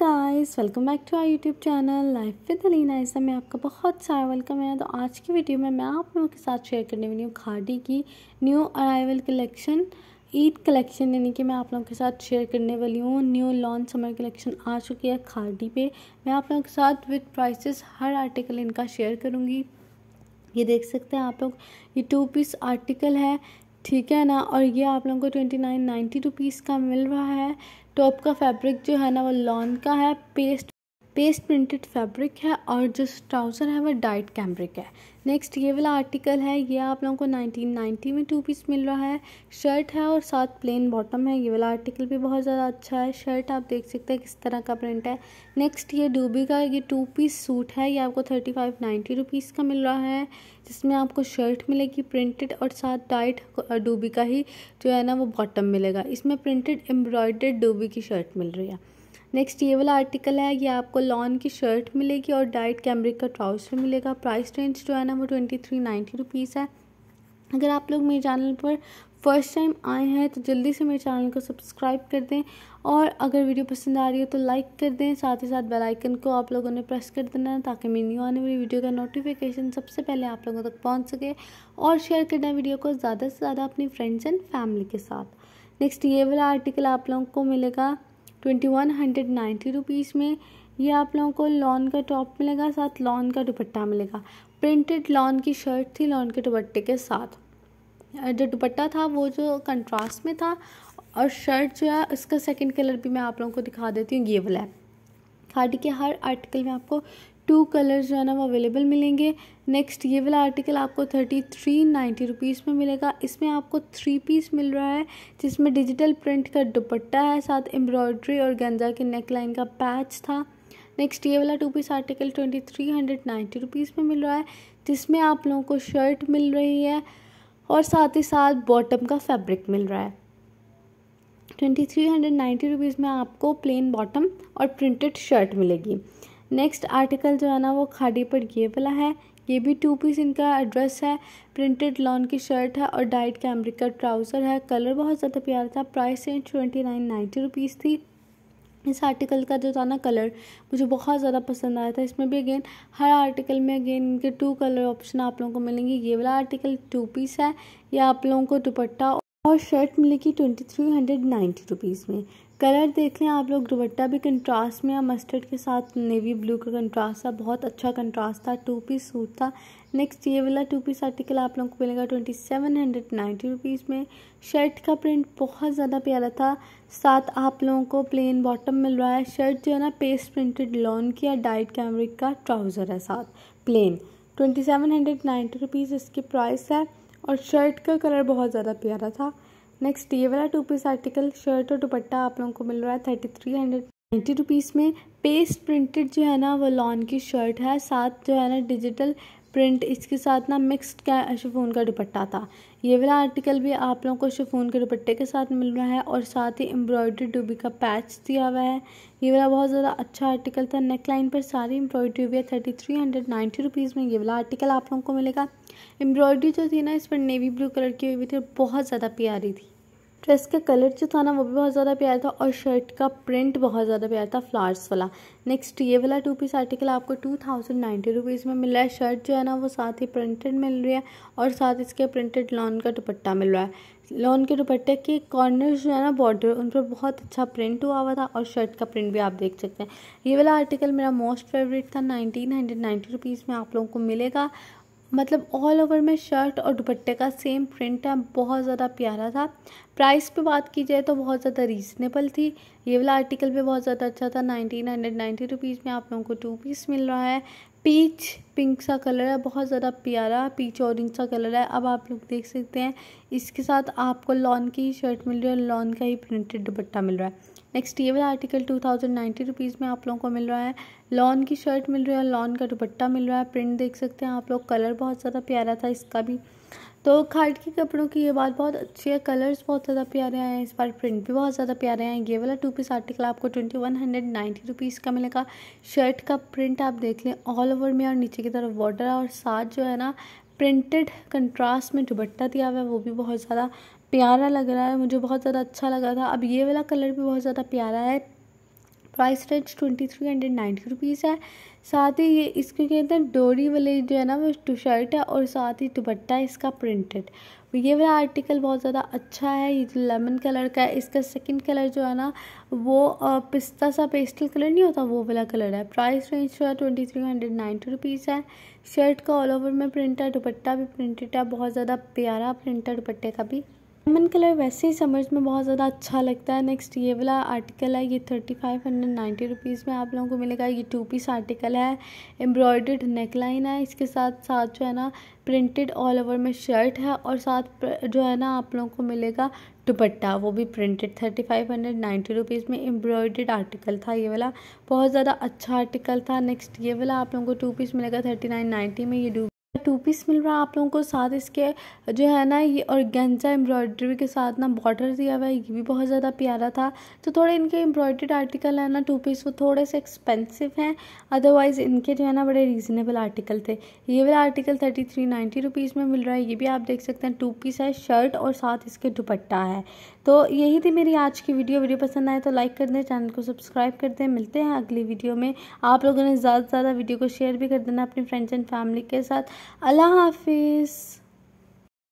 Guys welcome back to our YouTube channel life with Alina इसमें मैं आपका बहुत सारा वेलकम है तो आज की वीडियो में मैं आप लोगों के साथ शेयर करने वाली हूँ खाडी की new arrival collection Eid collection यानी कि मैं आप लोगों के साथ शेयर करने वाली हूँ न्यू लॉन्च समर कलेक्शन आ चुकी है खाडी पे मैं आप लोगों के साथ विद प्राइसेस हर आर्टिकल इनका शेयर करूँगी ये देख सकते हैं आप लोग ये टू पीस आर्टिकल है ठीक है ना और ये आप लोगों को ट्वेंटी नाइन नाइन्टी रुपीज़ का मिल रहा है टॉप का फैब्रिक जो है ना वो लॉन का है पेस्ट पेस्ट प्रिंटेड फैब्रिक है और जो ट्राउज़र है वह डाइट कैम्ब्रिक है नेक्स्ट ये वाला आर्टिकल है ये आप लोगों को 1990 में टू पीस मिल रहा है शर्ट है और साथ प्लेन बॉटम है ये वाला आर्टिकल भी बहुत ज़्यादा अच्छा है शर्ट आप देख सकते हैं किस तरह का प्रिंट है नेक्स्ट ये डूबी का ये टू पीस सूट है ये आपको थर्टी फाइव नाइन्टी रुपीज़ का मिल रहा है जिसमें आपको शर्ट मिलेगी प्रिंटेड और साथ डाइट डूबी का ही जो है ना वो बॉटम मिलेगा इसमें प्रिंटेड एम्ब्रॉयडर्ड डूबी की शर्ट मिल रही है नेक्स्ट ये वाला आर्टिकल है ये आपको लॉन की शर्ट मिलेगी और डाइट कैमरिक का ट्राउज़र मिलेगा प्राइस रेंज जो है ना वो ट्वेंटी थ्री नाइन्टी रुपीज़ है अगर आप लोग मेरे चैनल पर फर्स्ट टाइम आए हैं तो जल्दी से मेरे चैनल को सब्सक्राइब कर दें और अगर वीडियो पसंद आ रही हो तो लाइक कर दें साथ ही साथ बेल आइकन को आप लोगों ने प्रेस कर देना है ताकि मेरी न्यू आने वाली वीडियो का नोटिफिकेशन सबसे पहले आप लोगों तक पहुंच सके और शेयर करना वीडियो को ज़्यादा से ज़्यादा अपनी फ्रेंड्स एंड फैमिली के साथ नेक्स्ट ये वाला आर्टिकल आप लोगों को मिलेगा twenty one hundred ninety rupees में ये आप लोगों को लॉन का टॉप मिलेगा साथ लॉन का दुपट्टा मिलेगा प्रिंटेड लॉन की शर्ट थी लॉन के दुपट्टे के साथ जो दुपट्टा था वो जो कंट्रास्ट में था और शर्ट जो है उसका सेकंड कलर भी मैं आप लोगों को दिखा देती हूँ ये वाला है खादी के हर आर्टिकल में आपको टू कलर्स जो है ना वो अवेलेबल मिलेंगे नेक्स्ट ये वाला आर्टिकल आपको थर्टी थ्री नाइन्टी रुपीज़ में मिलेगा इसमें आपको थ्री पीस मिल रहा है जिसमें डिजिटल प्रिंट का दुपट्टा है साथ एम्ब्रॉयड्री और गेंजा के नेक लाइन का पैच था नेक्स्ट ये वाला two piece article twenty three hundred ninety rupees में मिल रहा है जिसमें आप लोगों को शर्ट मिल रही है और साथ ही साथ बॉटम का फैब्रिक मिल रहा है twenty three hundred ninety rupees में आपको प्लेन बॉटम और प्रिंटेड शर्ट मिलेगी नेक्स्ट आर्टिकल जो है ना वो खाड़ी पर ये वाला है ये भी टू पीस इनका एड्रेस है प्रिंटेड लॉन की शर्ट है और डाइट कैमरिक का ट्राउज़र है कलर बहुत ज़्यादा प्यारा था price range twenty nine ninety rupees थी इस आर्टिकल का जो था ना कलर मुझे बहुत ज़्यादा पसंद आया था इसमें भी अगेन हर आर्टिकल में अगेन इनके टू कलर ऑप्शन आप लोगों को मिलेंगे ये वाला आर्टिकल टू पीस है या आप लोगों को दुपट्टा और शर्ट मिलेगी twenty three hundred ninety rupees में कलर देख लें आप लोग दुबट्टा भी कंट्रास्ट में या मस्टर्ड के साथ नेवी ब्लू का कंट्रास्ट था बहुत अच्छा कंट्रास्ट था टू पीस सूट था नेक्स्ट ये वाला टू पीस आर्टिकल आप लोगों को मिलेगा twenty seven hundred ninety rupees में शर्ट का प्रिंट बहुत ज़्यादा प्यारा था साथ आप लोगों को प्लेन बॉटम मिल रहा है शर्ट जो है ना पेस्ट प्रिंटेड लॉन की या डाइट कैमरिक का ट्राउज़र है साथ plain twenty seven hundred ninety rupees इसकी प्राइस है और शर्ट का कलर बहुत ज़्यादा प्यारा था नेक्स्ट ये वाला टू पीस आर्टिकल शर्ट और दुपट्टा आप लोगों को मिल रहा है thirty three hundred ninety rupees में पेस्ट प्रिंटेड जो है ना वो लॉन की शर्ट है साथ जो है ना डिजिटल प्रिंट इसके साथ ना मिक्स्ड का शिफोन का दुपट्टा था ये वाला आर्टिकल भी आप लोगों को शिफोन के दुपट्टे के साथ मिल रहा है और साथ ही एम्ब्रॉयडरी डूबी का पैच दिया हुआ है ये वाला बहुत ज़्यादा अच्छा आर्टिकल था नेक लाइन पर सारी एम्ब्रॉयडरी हुई है thirty three hundred ninety rupees में ये वाला आर्टिकल आप लोगों को मिलेगा एम्ब्रॉयडरी जो थी ना इस पर नेवी ब्लू कलर की हुई थी बहुत ज़्यादा प्यारी थी ड्रेस का कलर जो था ना वो भी बहुत ज़्यादा प्यारा था और शर्ट का प्रिंट बहुत ज़्यादा प्यारा था फ्लावर्स वाला नेक्स्ट ये वाला टू पीस आर्टिकल आपको टू थाउजेंड नाइन्टी रुपीज़ में मिल रहा है शर्ट जो है ना वो साथ ही प्रिंटेड मिल रही है और साथ इसके प्रिंटेड लॉन का दुपट्टा मिल रहा है लॉन के दुपट्टे के कॉर्नर जो है ना बॉर्डर उन पर बहुत अच्छा प्रिंट हुआ हुआ था और शर्ट का प्रिंट भी आप देख सकते हैं ये वाला आर्टिकल मेरा मोस्ट फेवरेट था नाइनटीन हंड्रेड नाइन्टी रुपीज़ में आप लोगों को मिलेगा मतलब ऑल ओवर में शर्ट और दुपट्टे का सेम प्रिंट है बहुत ज़्यादा प्यारा था प्राइस पे बात की जाए तो बहुत ज़्यादा रीज़नेबल थी ये वाला आर्टिकल भी बहुत ज़्यादा अच्छा था नाइनटीन हंड्रेड नाइन्टी रुपीज़ में आप लोगों को टू पीस मिल रहा है पीच पिंक सा कलर है बहुत ज़्यादा प्यारा पीच ऑरेंज सा कलर है अब आप लोग देख सकते हैं इसके साथ आपको लॉन की शर्ट मिल रही है लॉन का ही प्रिंटेड दुपट्टा मिल रहा है नेक्स्ट ये वाला article two thousand ninety rupees में आप लोगों को मिल रहा है लॉन की शर्ट मिल रही है लॉन का दुपट्टा मिल रहा है प्रिंट देख सकते हैं आप लोग कलर बहुत ज़्यादा प्यारा था इसका भी तो खाट के कपड़ों की ये बात बहुत अच्छी है कलर्स बहुत ज़्यादा प्यारे हैं इस बार प्रिंट भी बहुत ज़्यादा प्यारे हैं ये वाला टू पीस आर्टिकल आपको twenty one hundred ninety rupees का मिलेगा शर्ट का प्रिंट आप देख लें ऑल ओवर में और नीचे की तरफ बॉर्डर और साथ जो है ना प्रिंटेड कंट्रास्ट में दुबट्टा दिया हुआ है वो भी बहुत ज़्यादा प्यारा लग रहा है मुझे बहुत ज़्यादा अच्छा लगा था अब ये वाला कलर भी बहुत ज़्यादा प्यारा है price range twenty three hundred ninety rupees है साथ ही ये इसके कहते हैं डोरी वाले जो है ना वो टू शर्ट है और साथ ही दुपट्टा है इसका प्रिंटेड ये वाला आर्टिकल बहुत ज़्यादा अच्छा है ये जो लेमन कलर का है इसका सेकंड कलर जो है ना वो पिस्ता सा पेस्टल कलर नहीं होता वो वाला कलर है प्राइस रेंज जो है twenty three hundred ninety rupees है शर्ट का ऑल ओवर में प्रिंट है दुपट्टा भी प्रिंटेड है बहुत ज़्यादा प्यारा प्रिंट है दुपट्टे का भी लेमन कलर वैसे ही समझ में बहुत ज़्यादा अच्छा लगता है नेक्स्ट ये वाला आर्टिकल है ये thirty five hundred ninety rupees में आप लोगों को मिलेगा ये टू पीस आर्टिकल है एम्ब्रॉयडर्ड नेकलाइन है इसके साथ साथ जो है ना प्रिंटेड ऑल ओवर में शर्ट है और साथ जो है ना आप लोगों को मिलेगा दुपट्टा वो भी printed thirty five hundred ninety rupees में एम्ब्रॉयडर्ड आर्टिकल था ये वाला बहुत ज़्यादा अच्छा आर्टिकल था नेक्स्ट ये वाला आप लोगों को टू पीस मिलेगा थर्टी नाइन नाइन्टी में ये टू पीस मिल रहा है आप लोगों को साथ इसके जो है ना ये और गेंजा एम्ब्रॉयडरी के साथ ना बॉर्डर दिया हुआ है ये भी बहुत ज़्यादा प्यारा था तो थोड़े इनके एम्ब्रॉयड्रेड आर्टिकल है ना टू पीस वो थोड़े से एक्सपेंसिव हैं अदरवाइज़ इनके जो है ना बड़े रीज़नेबल आर्टिकल थे ये वाला article thirty three ninety rupees में मिल रहा है ये भी आप देख सकते हैं टू पीस है शर्ट और साथ इसके दुपट्टा है तो यही थी मेरी आज की वीडियो वीडियो पसंद आए तो लाइक कर दें चैनल को सब्सक्राइब कर दें मिलते हैं अगली वीडियो में आप लोगों ने ज़्यादा से ज़्यादा वीडियो को शेयर भी कर देना अपने फ्रेंड्स एंड फैमिली के साथ Allah Hafiz.